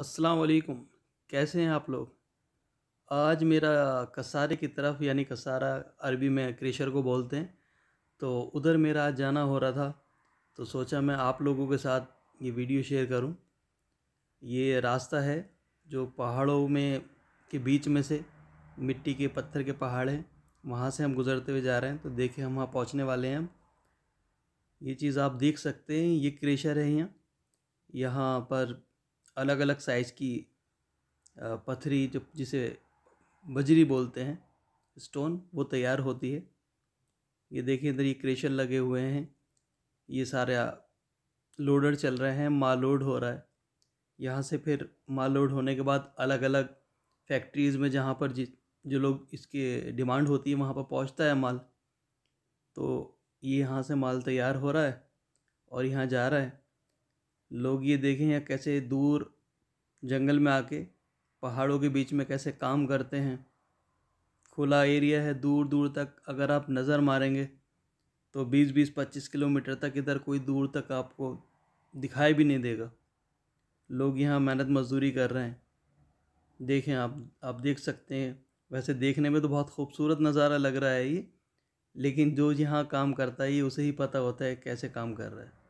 अस्सलाम वालेकुम कैसे हैं आप लोग आज मेरा कसारे की तरफ यानी कसारा अरबी में क्रेशर को बोलते हैं तो उधर मेरा आज जाना हो रहा था तो सोचा मैं आप लोगों के साथ ये वीडियो शेयर करूं ये रास्ता है जो पहाड़ों में के बीच में से मिट्टी के पत्थर के पहाड़ हैं वहाँ से हम गुज़रते हुए जा रहे हैं तो देखें हम वहाँ पहुँचने वाले हैं हम ये चीज़ आप देख सकते हैं ये क्रेशर है यहाँ यहाँ पर अलग अलग साइज़ की पथरी जो जिसे बजरी बोलते हैं स्टोन वो तैयार होती है ये देखिए इधर ये क्रेशर लगे हुए हैं ये सारे लोडर चल रहे हैं माल लोड हो रहा है यहाँ से फिर माल लोड होने के बाद अलग अलग फैक्ट्रीज़ में जहाँ पर जिस जो लोग इसके डिमांड होती है वहाँ पर पहुँचता है माल तो ये यहाँ से माल तैयार हो रहा है और यहाँ जा रहा है लोग ये देखें या कैसे दूर जंगल में आके पहाड़ों के बीच में कैसे काम करते हैं खुला एरिया है दूर दूर तक अगर आप नज़र मारेंगे तो 20-20-25 किलोमीटर तक इधर कोई दूर तक आपको दिखाई भी नहीं देगा लोग यहाँ मेहनत मजदूरी कर रहे हैं देखें आप आप देख सकते हैं वैसे देखने में तो बहुत खूबसूरत नज़ारा लग रहा है ये लेकिन जो यहाँ काम करता है ये उसे ही पता होता है कैसे काम कर रहा है